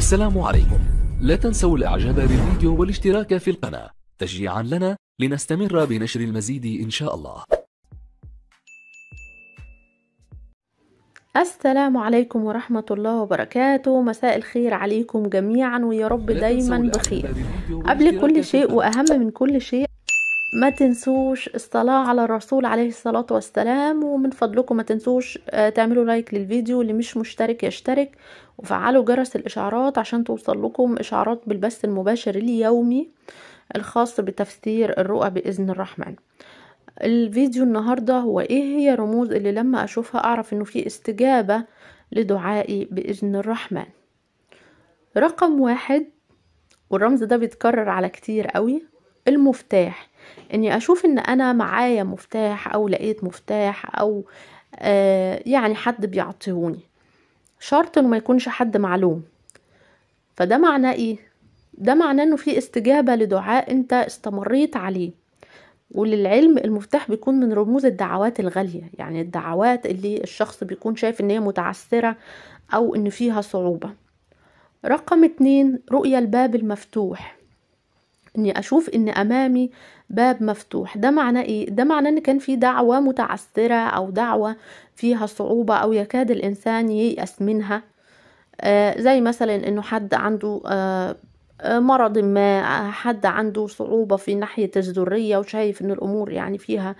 السلام عليكم لا تنسوا الاعجاب بالفيديو والاشتراك في القناة تشجيعا لنا لنستمر بنشر المزيد إن شاء الله السلام عليكم ورحمة الله وبركاته مساء الخير عليكم جميعا ويا رب دايما بخير قبل كل شيء وأهم من كل شيء ما تنسوش الصلاة على الرسول عليه الصلاة والسلام ومن فضلكم ما تنسوش آه، تعملوا لايك للفيديو اللي مش مشترك يشترك وفعلوا جرس الإشعارات عشان توصل لكم إشعارات بالبث المباشر اليومي الخاص بتفسير الرؤى بإذن الرحمن الفيديو النهاردة هو إيه هي رموز اللي لما أشوفها أعرف إنه في استجابة لدعائي بإذن الرحمن رقم واحد والرمز ده بيتكرر على كتير قوي المفتاح اني اشوف ان انا معايا مفتاح او لقيت مفتاح او آه، يعني حد بيعطيهوني شرط انه ما يكونش حد معلوم فده معناه ايه ده معناه انه في استجابة لدعاء انت استمريت عليه وللعلم المفتاح بيكون من رموز الدعوات الغالية يعني الدعوات اللي الشخص بيكون شايف ان هي متعثرة او ان فيها صعوبة رقم اتنين رؤية الباب المفتوح اني اشوف ان امامي باب مفتوح ده معناه ايه ده معناه ان كان في دعوه متعثره او دعوه فيها صعوبه او يكاد الانسان ييأس منها آه زي مثلا انه حد عنده آه, آه، مرض ما حد عنده صعوبة في ناحية الذرية وشايف ان الامور يعني فيها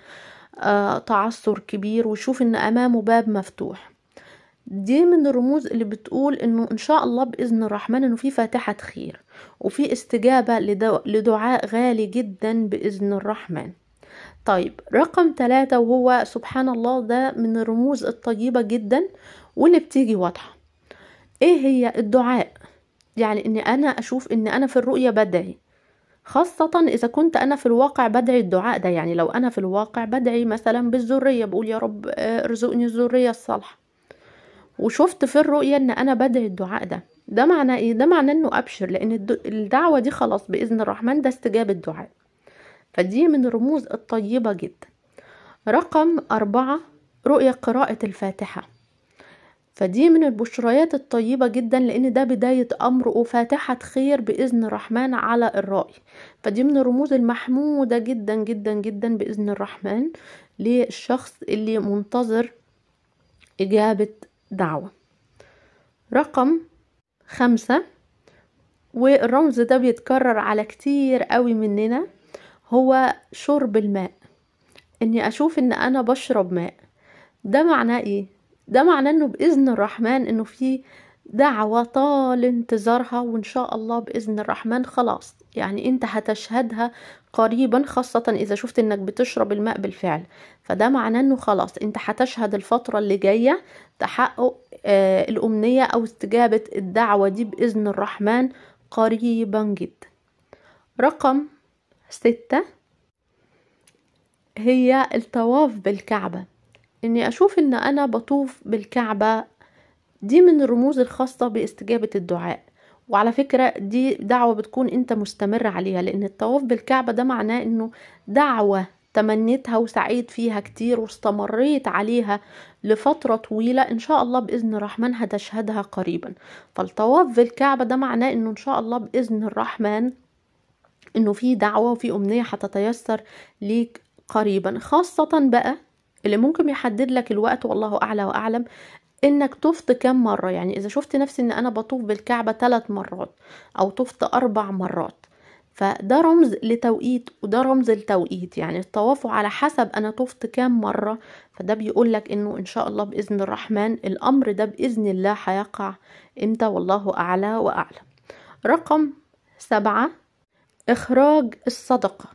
آه تعثر كبير ويشوف ان امامه باب مفتوح دي من الرموز اللي بتقول انه ان شاء الله باذن الرحمن انه في فاتحة خير وفي استجابة لدعاء غالي جدا باذن الرحمن طيب رقم ثلاثة وهو سبحان الله ده من الرموز الطيبة جدا واللي بتيجي واضحة ايه هي الدعاء يعني ان انا اشوف ان انا في الرؤية بدعي خاصة إذا كنت أنا في الواقع بدعي الدعاء ده يعني لو أنا في الواقع بدعي مثلا بالذرية بقول يا رب آه، ارزقني الذرية الصالحة وشفت في الرؤية ان انا بدعي الدعاء ده ده معناه ايه ده معناه انه ابشر لان الدعوة دي خلاص باذن الرحمن ده استجابه الدعاء فدي من الرموز الطيبة جدا رقم أربعة رؤية قراءة الفاتحة فدي من البشريات الطيبة جدا لأن ده بداية أمر وفاتحة خير بإذن الرحمن على الرأي فدي من الرموز المحمودة جدا جدا جدا بإذن الرحمن للشخص اللي منتظر إجابة دعوة رقم خمسة والرمز ده بيتكرر على كتير قوي مننا هو شرب الماء اني اشوف ان انا بشرب ماء ده معناه ايه ده معناه انه باذن الرحمن انه في دعوة طال انتظارها وإن شاء الله بإذن الرحمن خلاص يعني أنت هتشهدها قريبا خاصة إذا شفت إنك بتشرب الماء بالفعل فده معناه إنه خلاص أنت هتشهد الفترة اللي جاية تحقق آه الأمنية أو استجابة الدعوة دي بإذن الرحمن قريبا جدا رقم ستة هي الطواف بالكعبة إني أشوف إن أنا بطوف بالكعبة دي من الرموز الخاصة باستجابة الدعاء وعلى فكرة دي دعوة بتكون انت مستمر عليها لان الطواف بالكعبة ده معناه انه دعوة تمنيتها وسعيت فيها كتير واستمريت عليها لفترة طويلة إن شاء الله بإذن الرحمن هتشهدها قريبا فالطواف بالكعبة ده معناه إنه إن شاء الله بإذن الرحمن إنه في دعوة وفي أمنية هتتيسر ليك قريبا خاصة بقى اللي ممكن يحدد لك الوقت والله أعلى وأعلم انك طفت كم مرة يعني اذا شفت نفسي ان انا بطوف بالكعبة ثلاث مرات او طفت اربع مرات فده رمز لتوقيت وده رمز لتوقيت يعني الطواف على حسب انا طفت كام مرة فده بيقول لك انه ان شاء الله باذن الرحمن الامر ده باذن الله هيقع امتى والله اعلى واعلم رقم سبعة اخراج الصدقة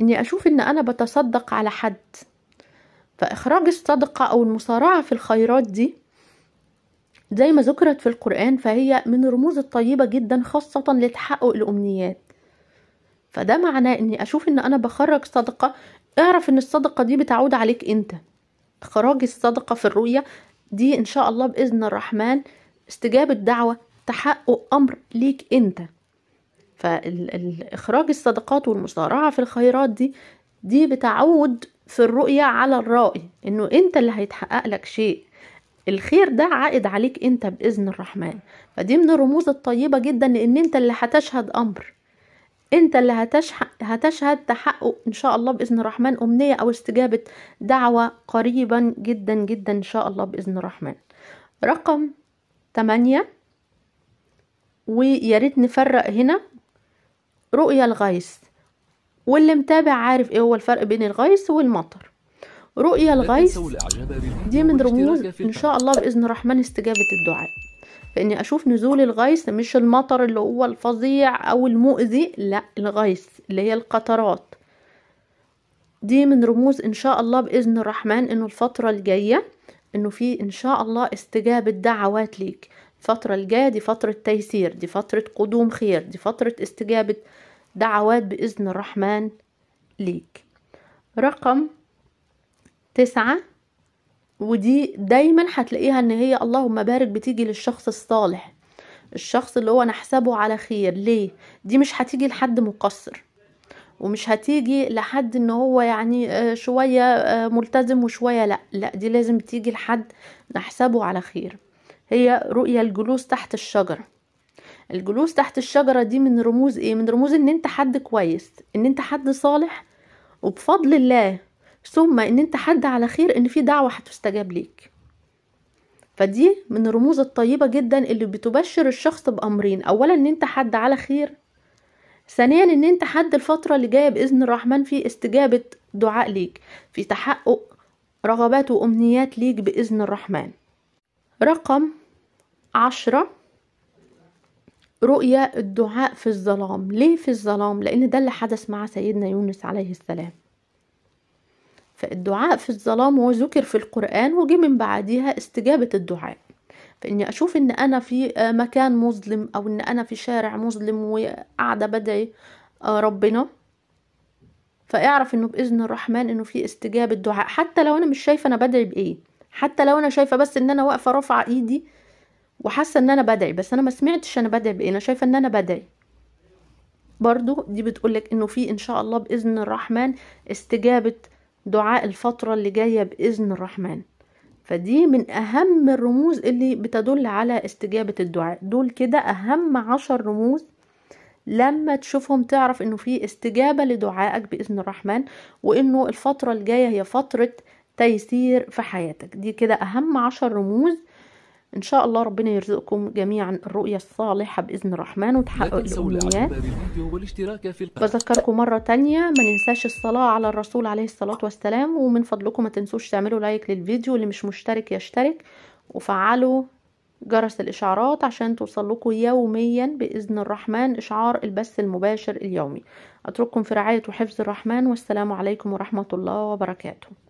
اني اشوف ان انا بتصدق على حد فاخراج الصدقة او المصارعة في الخيرات دي زي ما ذكرت في القرآن فهي من الرموز الطيبة جدا خاصة لتحقق الأمنيات فده معناه اني اشوف ان انا بخرج صدقة اعرف ان الصدقة دي بتعود عليك انت خراج الصدقة في الرؤية دي ان شاء الله باذن الرحمن استجابة دعوة تحقق امر ليك انت فاخراج الصدقات والمصارعة في الخيرات دي دي بتعود في الرؤية على الرائي انه انت اللي هيتحقق لك شيء الخير ده عائد عليك انت باذن الرحمن فدي من الرموز الطيبه جدا لان انت اللي هتشهد امر انت اللي هتشح... هتشهد تحقق ان شاء الله باذن الرحمن امنيه او استجابه دعوه قريبا جدا جدا ان شاء الله باذن الرحمن رقم 8 ويا ريت نفرق هنا رؤيه الغيث واللي متابع عارف ايه هو الفرق بين الغيث والمطر رؤيا الغيث دي من رموز إن شاء الله بإذن الرحمن استجابة الدعاء فإني أشوف نزول الغيث مش المطر اللي هو الفظيع أو المؤذي لا الغيث اللي هي القطرات دي من رموز إن شاء الله بإذن الرحمن إنه الفترة الجاية إنه في إن شاء الله استجابة دعوات ليك الفترة الجاية دي فترة تيسير دي فترة قدوم خير دي فترة استجابة دعوات بإذن الرحمن ليك رقم تسعة ودي دايما هتلاقيها ان هي اللهم بارك بتيجي للشخص الصالح الشخص اللي هو نحسبه على خير ليه دي مش هتيجي لحد مقصر ومش هتيجي لحد ان هو يعني آه، شوية آه، ملتزم وشوية لا لا دي لازم تيجي لحد نحسبه على خير هي رؤية الجلوس تحت الشجرة الجلوس تحت الشجرة دي من رموز ايه من رموز ان انت حد كويس ان انت حد صالح وبفضل الله ثم ان انت حد على خير ان في دعوة هتستجاب ليك فدي من الرموز الطيبة جدا اللي بتبشر الشخص بأمرين أولا إن أنت حد على خير ثانيا إن أنت حد الفترة اللي جاية بإذن الرحمن في استجابة دعاء ليك في تحقق رغبات وأمنيات ليك بإذن الرحمن رقم عشرة رؤية الدعاء في الظلام ليه في الظلام؟ لأن ده اللي حدث مع سيدنا يونس عليه السلام فالدعاء في الظلام هو ذكر في القرآن وجي من بعدها استجابة الدعاء فإني أشوف إن أنا في آه، مكان مظلم أو إن أنا في شارع مظلم وقاعدة بدعي آه، ربنا فاعرف إنه بإذن الرحمن إنه في استجابة دعاء حتى لو أنا مش شايفة أنا بدعي بإيه حتى لو أنا شايفة بس إن أنا واقفة رافعة إيدي وحاسة إن أنا بدعي بس أنا ما سمعتش أنا بدعي بإيه أنا شايفة إن أنا بدعي برضو دي بتقولك إنه في إن شاء الله بإذن الرحمن استجابة دعاء الفترة اللي جاية بإذن الرحمن فدي من أهم الرموز اللي بتدل على استجابة الدعاء دول كده أهم عشر رموز لما تشوفهم تعرف انه في استجابة لدعائك بإذن الرحمن وانه الفترة الجاية هي فترة تيسير في حياتك دي كده أهم عشر رموز ان شاء الله ربنا يرزقكم جميعا الرؤيه الصالحه باذن الرحمن وتحقق الامنيات بذكركم مره تانية ما ننساش الصلاه على الرسول عليه الصلاه والسلام ومن فضلكم ما تنسوش تعملوا لايك للفيديو اللي مش مشترك يشترك وفعلوا جرس الإشعارات عشان توصلكم يوميا بإذن الرحمن إشعار البث المباشر اليومي أترككم في رعاية وحفظ الرحمن والسلام عليكم ورحمة الله وبركاته